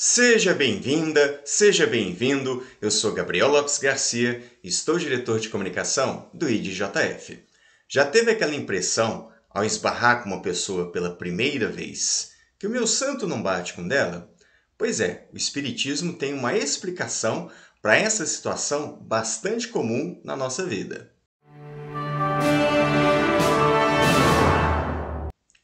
Seja bem-vinda, seja bem-vindo. Eu sou Gabriel Lopes Garcia e estou diretor de comunicação do IDJF. Já teve aquela impressão, ao esbarrar com uma pessoa pela primeira vez, que o meu santo não bate com dela? Pois é, o Espiritismo tem uma explicação para essa situação bastante comum na nossa vida.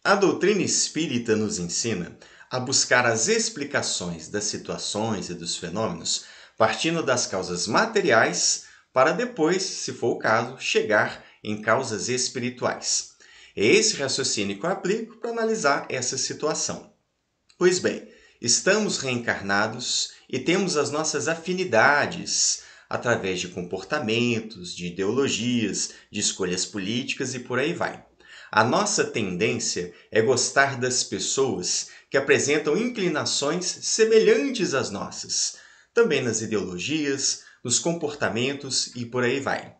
A doutrina espírita nos ensina a buscar as explicações das situações e dos fenômenos partindo das causas materiais para depois, se for o caso, chegar em causas espirituais. É esse raciocínio que eu aplico para analisar essa situação. Pois bem, estamos reencarnados e temos as nossas afinidades através de comportamentos, de ideologias, de escolhas políticas e por aí vai. A nossa tendência é gostar das pessoas que apresentam inclinações semelhantes às nossas, também nas ideologias, nos comportamentos e por aí vai.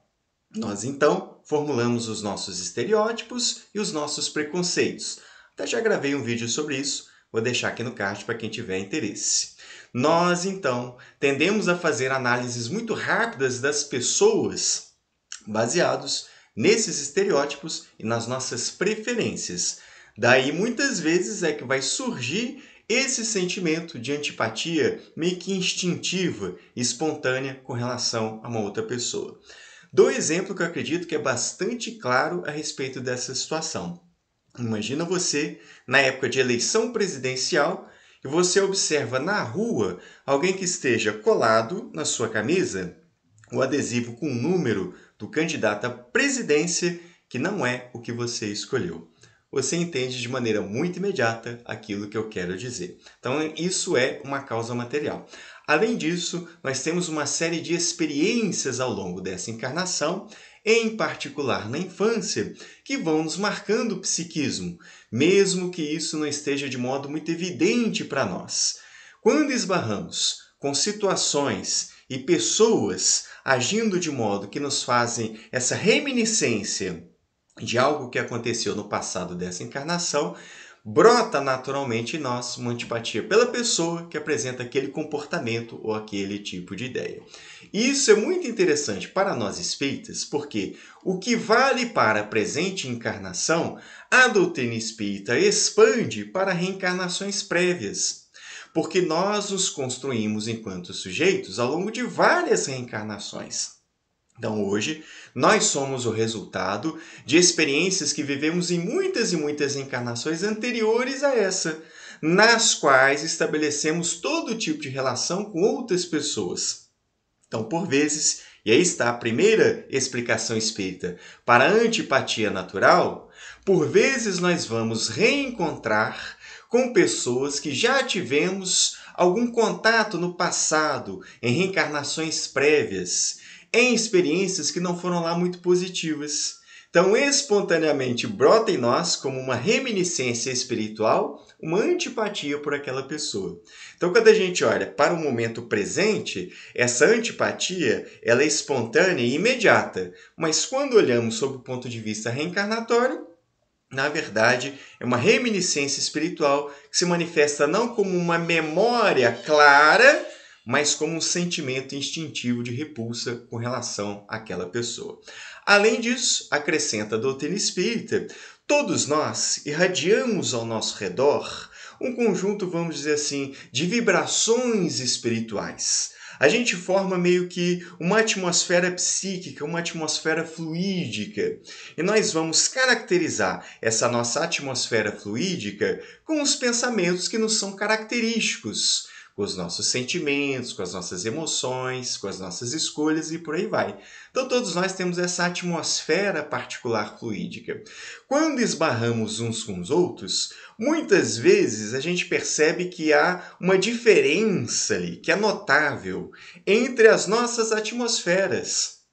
Nós então formulamos os nossos estereótipos e os nossos preconceitos. Até já gravei um vídeo sobre isso, vou deixar aqui no card para quem tiver interesse. Nós então tendemos a fazer análises muito rápidas das pessoas baseados nesses estereótipos e nas nossas preferências. Daí muitas vezes é que vai surgir esse sentimento de antipatia meio que instintiva, espontânea com relação a uma outra pessoa. Dou um exemplo que eu acredito que é bastante claro a respeito dessa situação. Imagina você, na época de eleição presidencial, e você observa na rua alguém que esteja colado na sua camisa o adesivo com um número do candidato à presidência que não é o que você escolheu. Você entende de maneira muito imediata aquilo que eu quero dizer. Então, isso é uma causa material. Além disso, nós temos uma série de experiências ao longo dessa encarnação, em particular na infância, que vão nos marcando o psiquismo, mesmo que isso não esteja de modo muito evidente para nós. Quando esbarramos com situações e pessoas agindo de modo que nos fazem essa reminiscência de algo que aconteceu no passado dessa encarnação, brota naturalmente em nós uma antipatia pela pessoa que apresenta aquele comportamento ou aquele tipo de ideia. E isso é muito interessante para nós espíritas, porque o que vale para a presente encarnação, a doutrina espírita expande para reencarnações prévias porque nós os construímos enquanto sujeitos ao longo de várias reencarnações. Então, hoje, nós somos o resultado de experiências que vivemos em muitas e muitas encarnações anteriores a essa, nas quais estabelecemos todo tipo de relação com outras pessoas. Então, por vezes, e aí está a primeira explicação espírita para a antipatia natural, por vezes nós vamos reencontrar com pessoas que já tivemos algum contato no passado, em reencarnações prévias, em experiências que não foram lá muito positivas. Então, espontaneamente brota em nós, como uma reminiscência espiritual, uma antipatia por aquela pessoa. Então, quando a gente olha para o momento presente, essa antipatia ela é espontânea e imediata. Mas quando olhamos sob o ponto de vista reencarnatório, na verdade, é uma reminiscência espiritual que se manifesta não como uma memória clara, mas como um sentimento instintivo de repulsa com relação àquela pessoa. Além disso, acrescenta a doutrina espírita, todos nós irradiamos ao nosso redor um conjunto, vamos dizer assim, de vibrações espirituais. A gente forma meio que uma atmosfera psíquica, uma atmosfera fluídica. E nós vamos caracterizar essa nossa atmosfera fluídica com os pensamentos que nos são característicos com os nossos sentimentos, com as nossas emoções, com as nossas escolhas e por aí vai. Então todos nós temos essa atmosfera particular fluídica. Quando esbarramos uns com os outros, muitas vezes a gente percebe que há uma diferença ali, que é notável, entre as nossas atmosferas.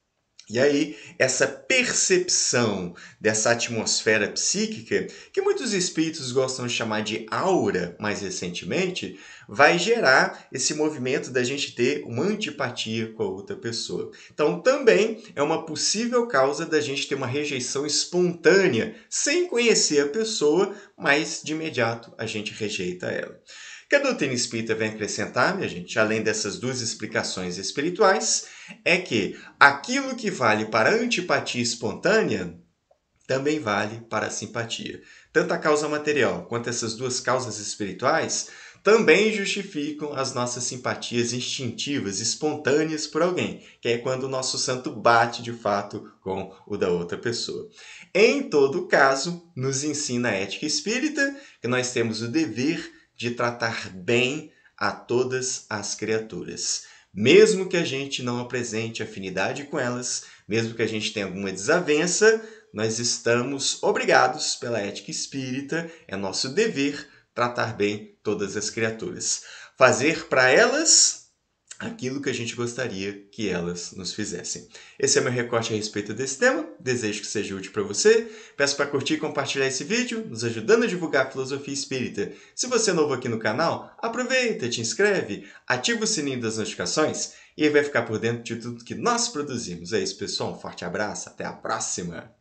E aí, essa percepção dessa atmosfera psíquica, que muitos espíritos gostam de chamar de aura mais recentemente, vai gerar esse movimento da gente ter uma antipatia com a outra pessoa. Então, também é uma possível causa da gente ter uma rejeição espontânea, sem conhecer a pessoa, mas de imediato a gente rejeita ela que a doutrina espírita vem acrescentar, minha gente, além dessas duas explicações espirituais, é que aquilo que vale para antipatia espontânea também vale para a simpatia. Tanto a causa material quanto essas duas causas espirituais também justificam as nossas simpatias instintivas, espontâneas por alguém, que é quando o nosso santo bate de fato com o da outra pessoa. Em todo caso, nos ensina a ética espírita que nós temos o dever de tratar bem a todas as criaturas. Mesmo que a gente não apresente afinidade com elas, mesmo que a gente tenha alguma desavença, nós estamos obrigados pela ética espírita, é nosso dever tratar bem todas as criaturas. Fazer para elas aquilo que a gente gostaria que elas nos fizessem. Esse é meu recorte a respeito desse tema, desejo que seja útil para você. Peço para curtir e compartilhar esse vídeo, nos ajudando a divulgar a filosofia espírita. Se você é novo aqui no canal, aproveita, te inscreve, ativa o sininho das notificações e aí vai ficar por dentro de tudo que nós produzimos. É isso, pessoal, um forte abraço, até a próxima!